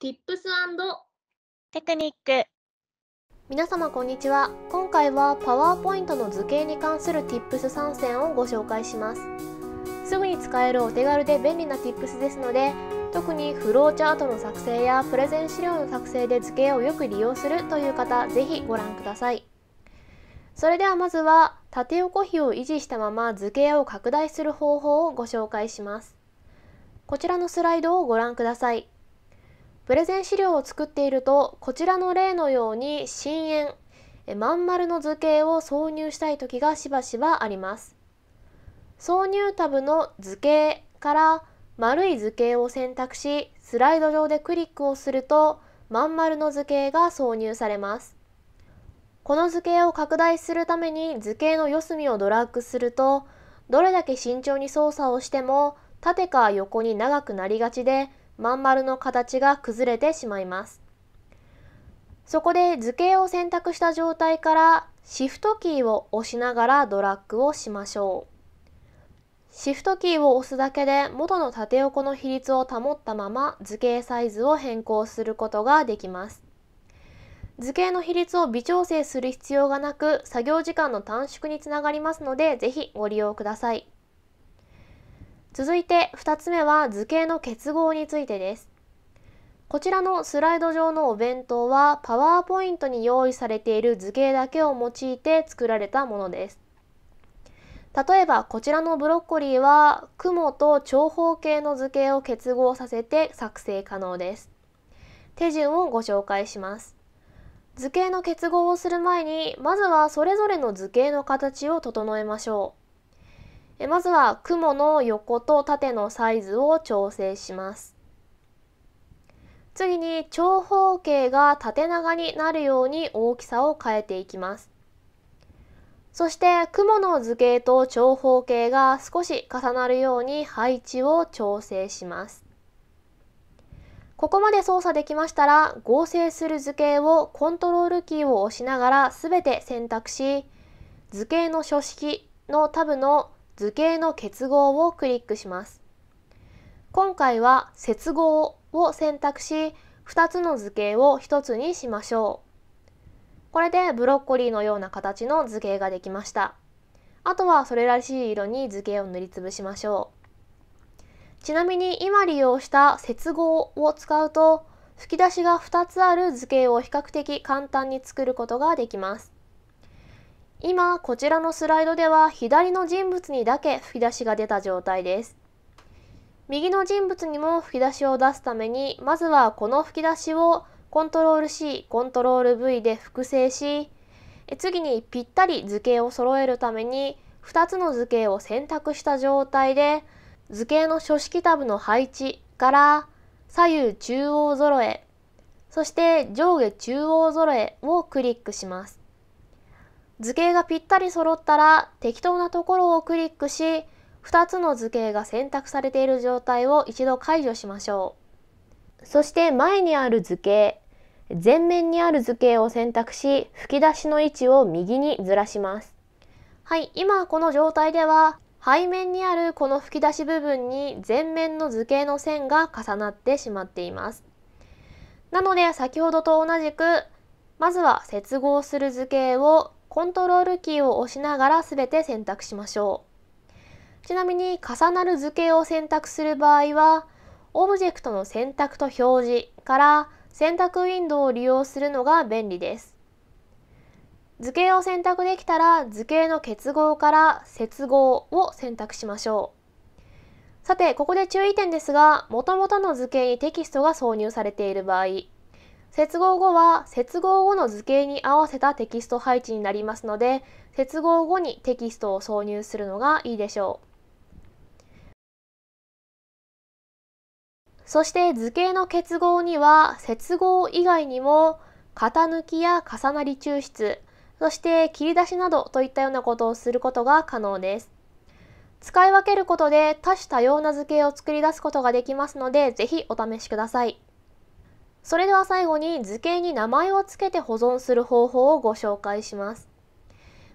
Tips& テクニック皆様こんにちは今回はパワーポイントの図形に関する Tips 参戦をご紹介しますすぐに使えるお手軽で便利な Tips ですので特にフローチャートの作成やプレゼン資料の作成で図形をよく利用するという方是非ご覧くださいそれではまずは縦横比を維持したまま図形を拡大する方法をご紹介しますこちらのスライドをご覧くださいプレゼン資料を作っているとこちらの例のように深淵まん丸の図形を挿入したい時がしばしばあります。挿入タブの図形から丸い図形を選択しスライド上でクリックをするとまん丸の図形が挿入されます。この図形を拡大するために図形の四隅をドラッグするとどれだけ慎重に操作をしても縦か横に長くなりがちでまん丸の形が崩れてしまいます。そこで図形を選択した状態からシフトキーを押しながらドラッグをしましょう。シフトキーを押すだけで元の縦横の比率を保ったまま図形サイズを変更することができます。図形の比率を微調整する必要がなく作業時間の短縮につながりますのでぜひご利用ください。続いて2つ目は図形の結合についてです。こちらのスライド上のお弁当はパワーポイントに用意されている図形だけを用いて作られたものです。例えばこちらのブロッコリーは雲と長方形の図形を結合させて作成可能です。手順をご紹介します。図形の結合をする前にまずはそれぞれの図形の形を整えましょう。えまずは雲の横と縦のサイズを調整します次に長方形が縦長になるように大きさを変えていきますそして雲の図形と長方形が少し重なるように配置を調整しますここまで操作できましたら合成する図形をコントロールキーを押しながら全て選択し図形の書式のタブの図形の結合をクリックします。今回は接合を選択し、2つの図形を1つにしましょう。これでブロッコリーのような形の図形ができました。あとはそれらしい色に図形を塗りつぶしましょう。ちなみに今利用した接合を使うと、吹き出しが2つある図形を比較的簡単に作ることができます。今こちらのスライドでは左の人物にだけ吹き出しが出た状態です。右の人物にも吹き出しを出すためにまずはこの吹き出しをコントロール C、コントロール V で複製し次にぴったり図形を揃えるために2つの図形を選択した状態で図形の書式タブの配置から左右中央揃えそして上下中央揃えをクリックします。図形がぴったり揃ったら適当なところをクリックし2つの図形が選択されている状態を一度解除しましょう。そして前にある図形、前面にある図形を選択し吹き出しの位置を右にずらします。はい、今この状態では背面にあるこの吹き出し部分に前面の図形の線が重なってしまっています。なので先ほどと同じくまずは接合する図形をコントロールキーを押しながら全て選択しましょう。ちなみに重なる図形を選択する場合はオブジェクトの選択と表示から選択ウィンドウを利用するのが便利です。図形を選択できたら図形の結合から接合を選択しましょう。さてここで注意点ですがもともとの図形にテキストが挿入されている場合接合後は接合後の図形に合わせたテキスト配置になりますので接合後にテキストを挿入するのがいいでしょう。そして図形の結合には接合以外にも型抜きや重なり抽出そして切り出しなどといったようなことをすることが可能です。使い分けることで多種多様な図形を作り出すことができますので是非お試しください。それでは最後に図形に名前を付けて保存する方法をご紹介します。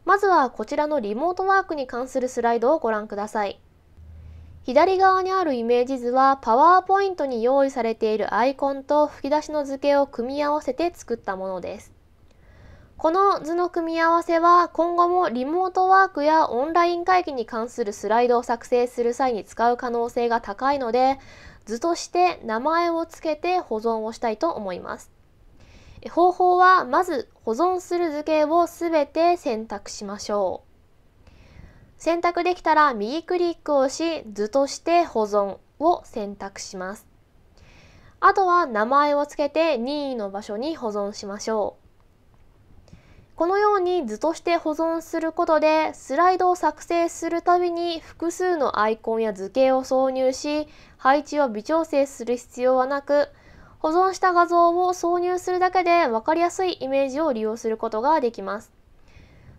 まずはこちらのリモートワークに関するスライドをご覧ください。左側にあるイメージ図はパワーポイントに用意されているアイコンと吹き出しの図形を組み合わせて作ったものです。この図の組み合わせは今後もリモートワークやオンライン会議に関するスライドを作成する際に使う可能性が高いので図として名前をつけて保存をしたいと思います。方法はまず保存する図形をすべて選択しましょう。選択できたら右クリックをし図として保存を選択します。あとは名前をつけて任意の場所に保存しましょう。このように図として保存することでスライドを作成するたびに複数のアイコンや図形を挿入し配置を微調整する必要はなく保存した画像を挿入するだけで分かりやすいイメージを利用することができます。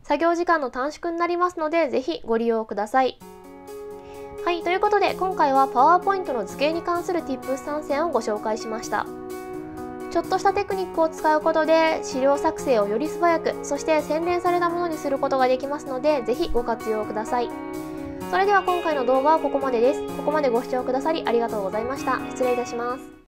作業時間の短縮になりますので是非ご利用ください。はい、ということで今回は PowerPoint の図形に関する Tips 参戦をご紹介しました。ちょっとしたテクニックを使うことで資料作成をより素早くそして洗練されたものにすることができますので是非ご活用くださいそれでは今回の動画はここまでですここまでご視聴くださりありがとうございました失礼いたします